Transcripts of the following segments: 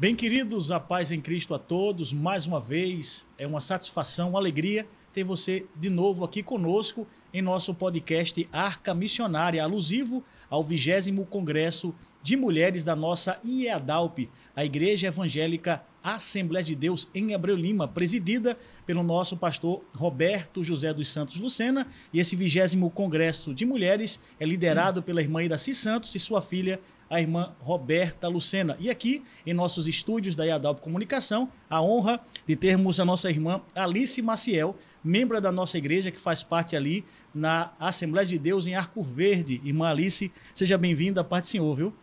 Bem, queridos, a paz em Cristo a todos, mais uma vez, é uma satisfação, uma alegria ter você de novo aqui conosco em nosso podcast Arca Missionária, alusivo ao 20 Congresso de Mulheres da nossa IEADALP, a Igreja Evangélica Assembleia de Deus em Abreu Lima, presidida pelo nosso pastor Roberto José dos Santos Lucena. E esse 20 Congresso de Mulheres é liderado pela irmã Iraci Santos e sua filha a irmã Roberta Lucena. E aqui, em nossos estúdios da Iadalp Comunicação, a honra de termos a nossa irmã Alice Maciel, membro da nossa igreja, que faz parte ali na Assembleia de Deus em Arco Verde. Irmã Alice, seja bem-vinda, parte senhor, viu?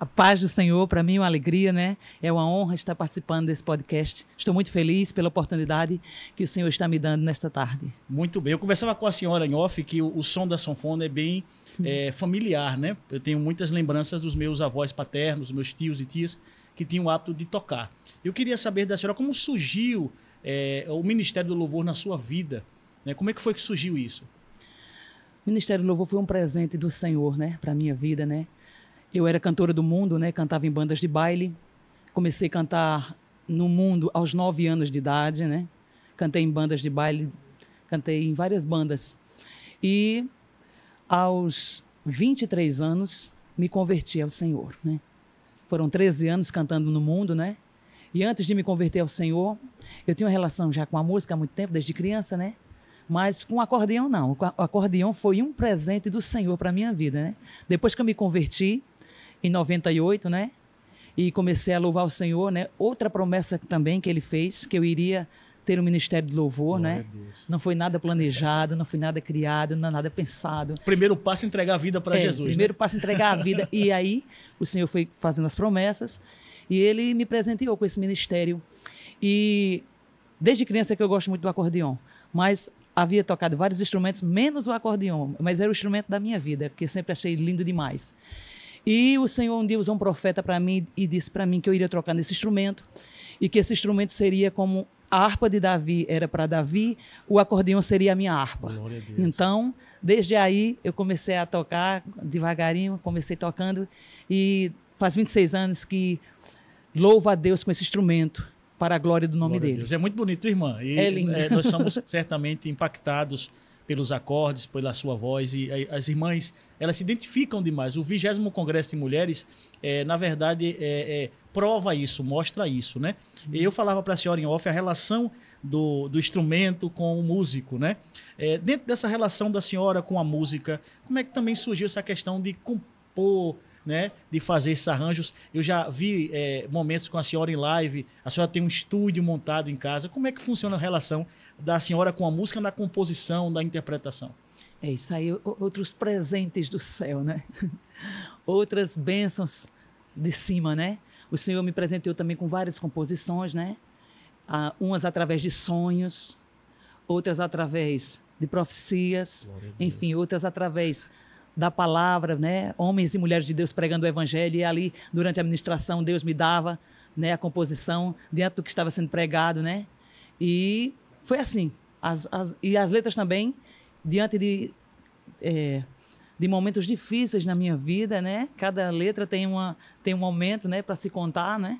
A paz do Senhor, para mim, é uma alegria, né? É uma honra estar participando desse podcast. Estou muito feliz pela oportunidade que o Senhor está me dando nesta tarde. Muito bem. Eu conversava com a senhora em off que o, o som da sanfona é bem é, familiar, né? Eu tenho muitas lembranças dos meus avós paternos, meus tios e tias que tinham o hábito de tocar. Eu queria saber da senhora como surgiu é, o Ministério do Louvor na sua vida. Né? Como é que foi que surgiu isso? O Ministério do Louvor foi um presente do Senhor, né? Para minha vida, né? Eu era cantora do mundo, né? Cantava em bandas de baile. Comecei a cantar no mundo aos nove anos de idade, né? Cantei em bandas de baile, cantei em várias bandas. E aos 23 anos me converti ao Senhor, né? Foram 13 anos cantando no mundo, né? E antes de me converter ao Senhor, eu tinha uma relação já com a música há muito tempo, desde criança, né? Mas com o acordeão, não. O acordeão foi um presente do Senhor para a minha vida, né? Depois que eu me converti, em 98, né? E comecei a louvar o Senhor, né? Outra promessa também que ele fez, que eu iria ter um ministério de louvor, Glória né? Não foi nada planejado, não foi nada criado, não nada pensado. Primeiro passo é entregar a vida para é, Jesus. Né? Primeiro né? passo é entregar a vida. e aí o Senhor foi fazendo as promessas e ele me presenteou com esse ministério. E desde criança que eu gosto muito do acordeão, mas havia tocado vários instrumentos, menos o acordeão, mas era o instrumento da minha vida, que eu sempre achei lindo demais. E o Senhor um dia usou um profeta para mim e disse para mim que eu iria trocar nesse instrumento e que esse instrumento seria como a harpa de Davi era para Davi, o acordeão seria a minha harpa. A então, desde aí eu comecei a tocar devagarinho, comecei tocando e faz 26 anos que louvo a Deus com esse instrumento para a glória do nome glória dele. É muito bonito, irmã. E, é lindo. É, nós somos certamente impactados pelos acordes, pela sua voz. E eh, as irmãs, elas se identificam demais. O vigésimo Congresso de Mulheres, é, na verdade, é, é, prova isso, mostra isso, né? Uhum. Eu falava para a senhora em off a relação do, do instrumento com o músico, né? dentro dessa relação da senhora com a música, como é que também surgiu essa questão de compor, né, de fazer esses arranjos. Eu já vi é, momentos com a senhora em live, a senhora tem um estúdio montado em casa. Como é que funciona a relação da senhora com a música na composição, da interpretação? É isso aí, outros presentes do céu, né? Outras bênçãos de cima, né? O Senhor me presenteou também com várias composições, né? Ah, umas através de sonhos, outras através de profecias, enfim, outras através da palavra, né? Homens e mulheres de Deus pregando o evangelho e ali durante a ministração Deus me dava, né, a composição dentro do que estava sendo pregado, né? E foi assim. As, as, e as letras também diante de é, de momentos difíceis na minha vida, né? Cada letra tem uma tem um momento, né, para se contar, né?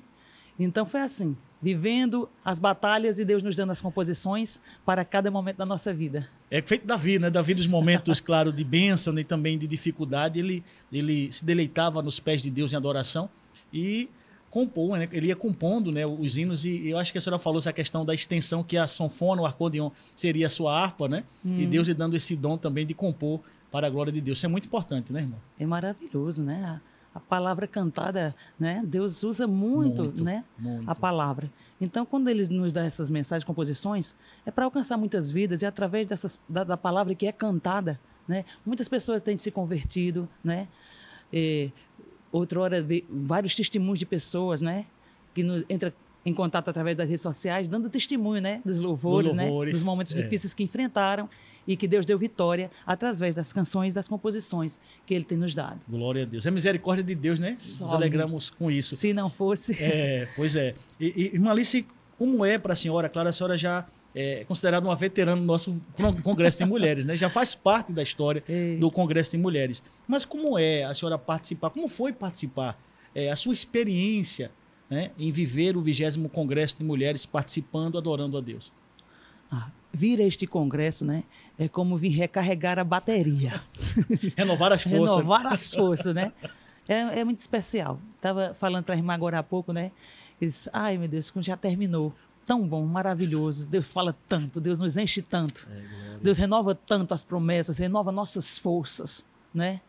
Então foi assim, vivendo as batalhas e Deus nos dando as composições para cada momento da nossa vida. É feito Davi, né? Davi nos momentos, claro, de bênção e também de dificuldade, ele, ele se deleitava nos pés de Deus em adoração e compõe, né? ele ia compondo né, os hinos e eu acho que a senhora falou essa questão da extensão que a sanfona, o acordeon seria a sua harpa, né? Hum. E Deus lhe dando esse dom também de compor para a glória de Deus. Isso é muito importante, né, irmão? É maravilhoso, né? a palavra cantada, né? Deus usa muito, muito né? Muito. A palavra. Então, quando ele nos dá essas mensagens, composições, é para alcançar muitas vidas e através dessas, da, da, palavra que é cantada, né? Muitas pessoas têm se convertido, né? E, outra hora, vários testemunhos de pessoas, né? Que no, entra em contato através das redes sociais, dando testemunho né, dos louvores, Do né, louvores né, dos momentos é. difíceis que enfrentaram e que Deus deu vitória através das canções, das composições que Ele tem nos dado. Glória a Deus. É a misericórdia de Deus, né? nos alegramos com isso. Se não fosse. É, pois é. E, e Malice, como é para a senhora? Claro, a senhora já é considerada uma veterana do nosso Congresso de Mulheres, né? Já faz parte da história Ei. É. do Congresso de Mulheres. Mas como é a senhora participar? Como foi participar? É, a sua experiência né, em viver o vigésimo Congresso de Mulheres participando, adorando a Deus? Ah, vir a este congresso, né, é como vir recarregar a bateria. Renovar as forças. Renovar as forças, né? É, é muito especial. Estava falando para a irmã agora há pouco, né? Eles, ai meu Deus, quando já terminou. Tão bom, maravilhoso. Deus fala tanto, Deus nos enche tanto. É, Deus renova tanto as promessas, renova nossas forças, né?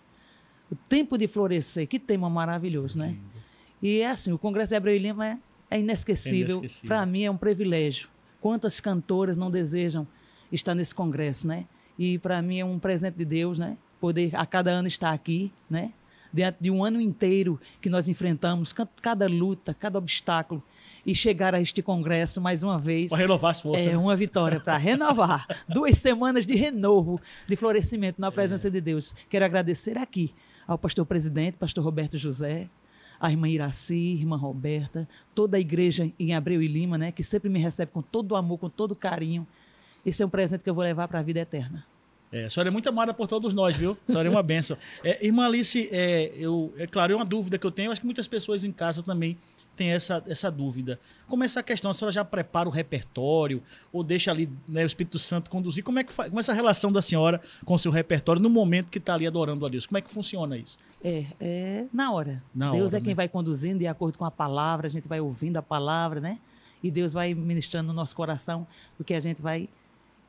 O tempo de florescer, que tema maravilhoso, né? E é assim, o Congresso de Abreu e Lima é, é inesquecível. inesquecível. Para mim é um privilégio. Quantas cantoras não desejam estar nesse congresso, né? E para mim é um presente de Deus, né? Poder a cada ano estar aqui, né? Diante de um ano inteiro que nós enfrentamos, cada luta, cada obstáculo, e chegar a este congresso mais uma vez. Para renovar as forças. É né? uma vitória para renovar. Duas semanas de renovo, de florescimento na é. presença é. de Deus. Quero agradecer aqui ao pastor presidente, pastor Roberto José, a irmã Iraci, irmã Roberta, toda a igreja em Abreu e Lima, né, que sempre me recebe com todo o amor, com todo o carinho. Esse é um presente que eu vou levar para a vida eterna. É, a senhora é muito amada por todos nós, viu? A senhora é uma benção. É, irmã Alice, é, eu, é claro, é uma dúvida que eu tenho, acho que muitas pessoas em casa também tem essa, essa dúvida. Como é essa questão? A senhora já prepara o repertório ou deixa ali né, o Espírito Santo conduzir? Como é que faz, como é essa relação da senhora com o seu repertório no momento que está ali adorando a Deus? Como é que funciona isso? É, é na hora. Na Deus hora, é quem né? vai conduzindo de acordo com a palavra, a gente vai ouvindo a palavra, né? E Deus vai ministrando no nosso coração o que a gente vai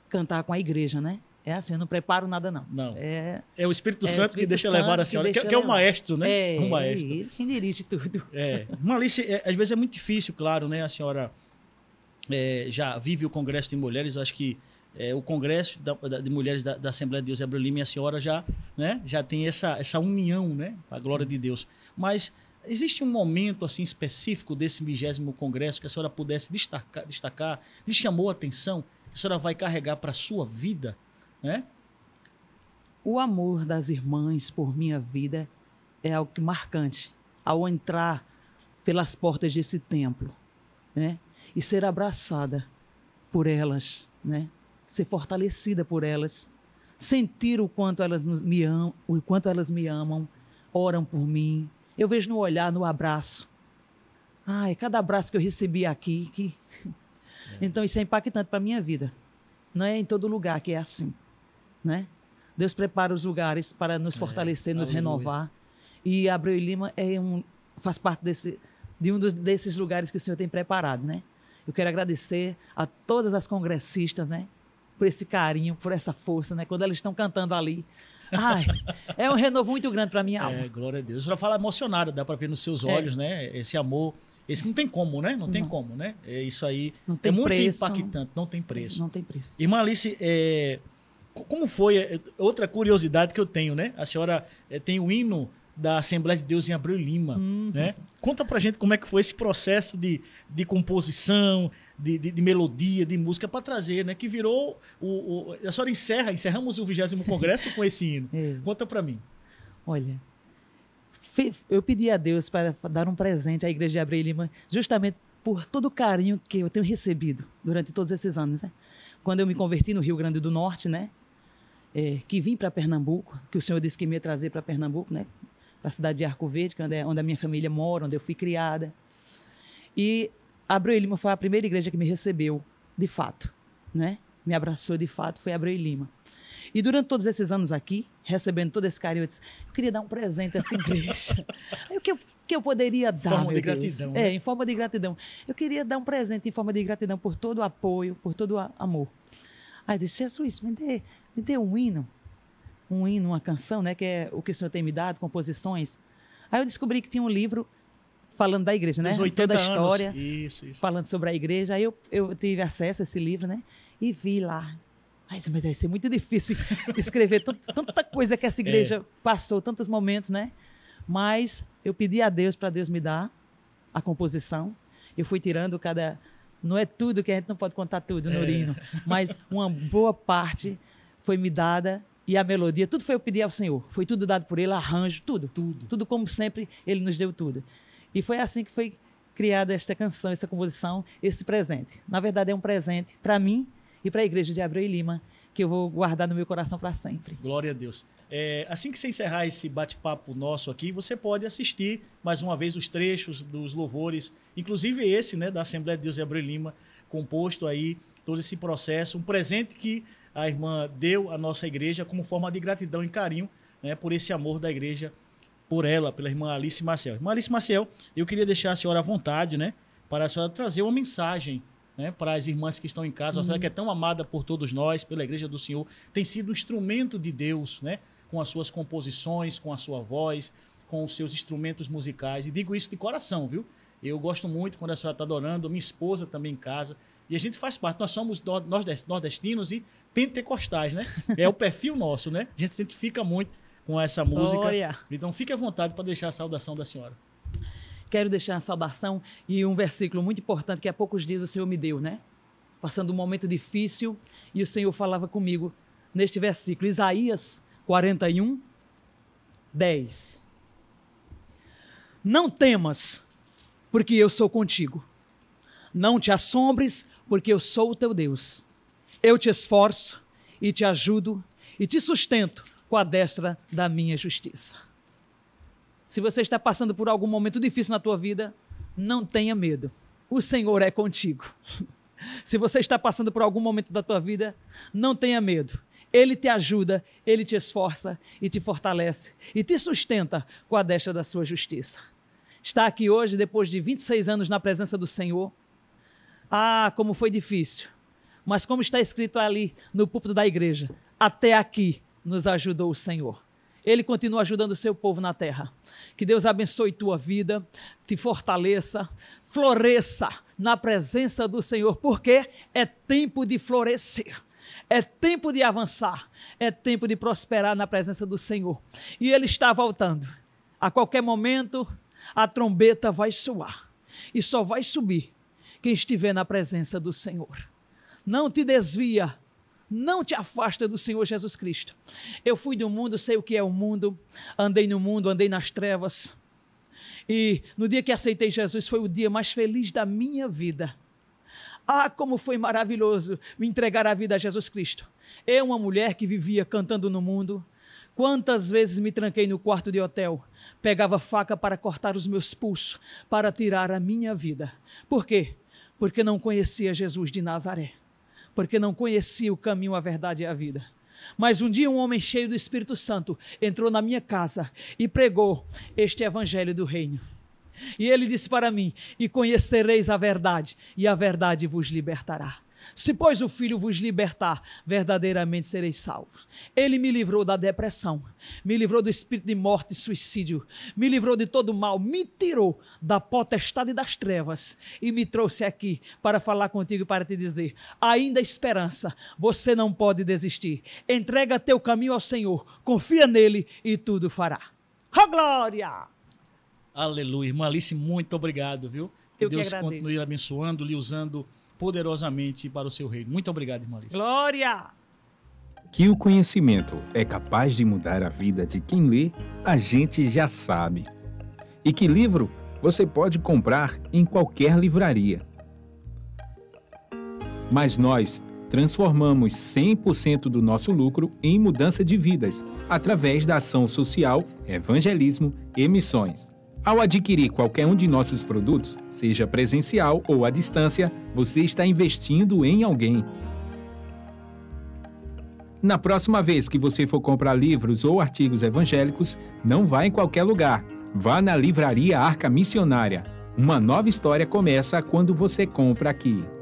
cantar com a igreja, né? É assim, eu não preparo nada, não. Não. É, é o Espírito é Santo o Espírito que deixa Santo levar a senhora, que, que, é que é o maestro, né? É, o maestro. Ele quem dirige tudo. É. Malice, é, às vezes é muito difícil, claro, né? A senhora é, já vive o Congresso de Mulheres, acho que é, o Congresso da, da, de Mulheres da, da, Assembleia de Deus de Abreu Lima, a senhora já, né, já tem essa, essa união, né? A glória de Deus. Mas existe um momento assim específico desse vigésimo Congresso que a senhora pudesse destacar, destacar, lhe chamou a atenção, que a senhora vai carregar para a sua vida? né? O amor das irmãs por minha vida é algo marcante ao entrar pelas portas desse templo, né? E ser abraçada por elas, né? Ser fortalecida por elas, sentir o quanto elas me amam, o quanto elas me amam, oram por mim. Eu vejo no olhar, no abraço. Ai, cada abraço que eu recebi aqui, que... então isso é impactante para minha vida. Não é em todo lugar que é assim né? Deus prepara os lugares para nos é, fortalecer, é, nos aleluia. renovar. E Abreu e Lima é um, faz parte desse, de um dos, desses lugares que o Senhor tem preparado, né? Eu quero agradecer a todas as congressistas, né? Por esse carinho, por essa força, né? Quando elas estão cantando ali. Ai, é um renovo muito grande para minha é, alma. É, glória a Deus. Você vai fala emocionada, dá para ver nos seus é. olhos, é. né? Esse amor, esse não tem como, né? Não tem não. como, né? É isso aí. Não tem é muito preço. impactante, não tem preço. Não tem preço. Irmã Alice, é, como foi? É, outra curiosidade que eu tenho, né? A senhora é, tem o hino da Assembleia de Deus em Abreu Lima, uhum. né? Conta pra gente como é que foi esse processo de, de composição, de, de, de melodia, de música para trazer, né? Que virou o, o, a senhora encerra, encerramos o 20 congresso com esse hino. É. Conta para mim. Olha, eu pedi a Deus para dar um presente à Igreja de Abreu Lima, justamente por todo o carinho que eu tenho recebido durante todos esses anos. Né? Quando eu me converti no Rio Grande do Norte, né? é, que vim para Pernambuco, que o senhor disse que me ia trazer para Pernambuco, né? Para a cidade de Arco Verde, é onde, é, onde a minha família mora, onde eu fui criada. E Abreu e Lima foi a primeira igreja que me recebeu, de fato, né? Me abraçou de fato, foi Abreu e Lima. E durante todos esses anos aqui, recebendo todo esse carinho, eu disse, eu queria dar um presente a essa igreja. o que eu, que eu poderia dar, forma de Deus? gratidão. É, né? em forma de gratidão. Eu queria dar um presente em forma de gratidão por todo o apoio, por todo o amor. Aí eu disse, Jesus, me dê me tem um hino, um hino, uma canção, né, que é o que o senhor tem me dado, composições. Aí eu descobri que tinha um livro falando da igreja, né? Os 80 Toda a história, anos. Isso, isso. falando sobre a igreja. Aí eu, eu tive acesso a esse livro, né? E vi lá. Ai, mas vai ser muito difícil escrever tanta, tanta coisa que essa é. igreja é. passou, tantos momentos, né? Mas eu pedi a Deus para Deus me dar a composição. Eu fui tirando cada. Não é tudo que a gente não pode contar tudo, Norino, é. mas uma boa parte foi me dada e a melodia, tudo foi eu pedir ao Senhor. Foi tudo dado por Ele, arranjo, tudo. Tudo. Tudo como sempre, Ele nos deu tudo. E foi assim que foi criada esta canção, essa composição, esse presente. Na verdade, é um presente para mim e para a Igreja de Abreu e Lima, que eu vou guardar no meu coração para sempre. Glória a Deus. É, assim que você encerrar esse bate-papo nosso aqui, você pode assistir mais uma vez os trechos dos louvores, inclusive esse, né, da Assembleia de Deus de Abreu e Lima, composto aí todo esse processo, um presente que a irmã deu à nossa igreja como forma de gratidão e carinho né, por esse amor da igreja por ela, pela irmã Alice Maciel. Irmã Alice Maciel, eu queria deixar a senhora à vontade, né? Para a senhora trazer uma mensagem né, para as irmãs que estão em casa, uhum. a senhora que é tão amada por todos nós, pela igreja do Senhor, tem sido um instrumento de Deus, né? Com as suas composições, com a sua voz, com os seus instrumentos musicais. E digo isso de coração, viu? Eu gosto muito quando a senhora está adorando, minha esposa também em casa. E a gente faz parte, nós somos nordestinos e pentecostais, né? É o perfil nosso, né? A gente se identifica muito com essa música. Glória. Então fique à vontade para deixar a saudação da senhora. Quero deixar a saudação e um versículo muito importante que há poucos dias o Senhor me deu, né? Passando um momento difícil e o Senhor falava comigo neste versículo, Isaías 41, 10. Não temas, porque eu sou contigo. Não te assombres, porque eu sou o teu Deus. Eu te esforço e te ajudo e te sustento com a destra da minha justiça. Se você está passando por algum momento difícil na tua vida, não tenha medo. O Senhor é contigo. Se você está passando por algum momento da tua vida, não tenha medo. Ele te ajuda, ele te esforça e te fortalece e te sustenta com a destra da sua justiça. Está aqui hoje, depois de 26 anos na presença do Senhor, ah, como foi difícil. Mas como está escrito ali no púlpito da igreja, até aqui nos ajudou o Senhor. Ele continua ajudando o seu povo na terra. Que Deus abençoe tua vida, te fortaleça, floresça na presença do Senhor, porque é tempo de florescer. É tempo de avançar, é tempo de prosperar na presença do Senhor. E Ele está voltando. A qualquer momento, a trombeta vai soar. E só vai subir quem estiver na presença do Senhor. Não te desvia não te afasta do Senhor Jesus Cristo. Eu fui do mundo, sei o que é o mundo, andei no mundo, andei nas trevas. E no dia que aceitei Jesus foi o dia mais feliz da minha vida. Ah, como foi maravilhoso me entregar a vida a Jesus Cristo. Eu, é uma mulher que vivia cantando no mundo, Quantas vezes me tranquei no quarto de hotel, pegava faca para cortar os meus pulsos, para tirar a minha vida. Por quê? porque não conhecia Jesus de Nazaré, porque não conhecia o caminho, a verdade e a vida. Mas um dia um homem cheio do Espírito Santo entrou na minha casa e pregou este evangelho do reino. E ele disse para mim: E conhecereis a verdade, e a verdade vos libertará. Se, pois, o Filho vos libertar, verdadeiramente sereis salvos. Ele me livrou da depressão, me livrou do espírito de morte e suicídio, me livrou de todo mal, me tirou da potestade das trevas e me trouxe aqui para falar contigo e para te dizer: ainda esperança, você não pode desistir. Entrega teu caminho ao Senhor, confia nele e tudo fará. A glória! Aleluia. Irmã Alice, muito obrigado, viu? Que Eu Deus que continue abençoando, lhe usando poderosamente para o seu reino. Muito obrigado, irmã Alice. Glória! Que o conhecimento é capaz de mudar a vida de quem lê, a gente já sabe. E que livro você pode comprar em qualquer livraria. Mas nós transformamos 100% do nosso lucro em mudança de vidas através da ação social, evangelismo e missões. Ao adquirir qualquer um de nossos produtos, seja presencial ou à distância, você está investindo em alguém. Na próxima vez que você for comprar livros ou artigos evangélicos, não vá em qualquer lugar. Vá na Livraria Arca Missionária. Uma nova história começa quando você compra aqui.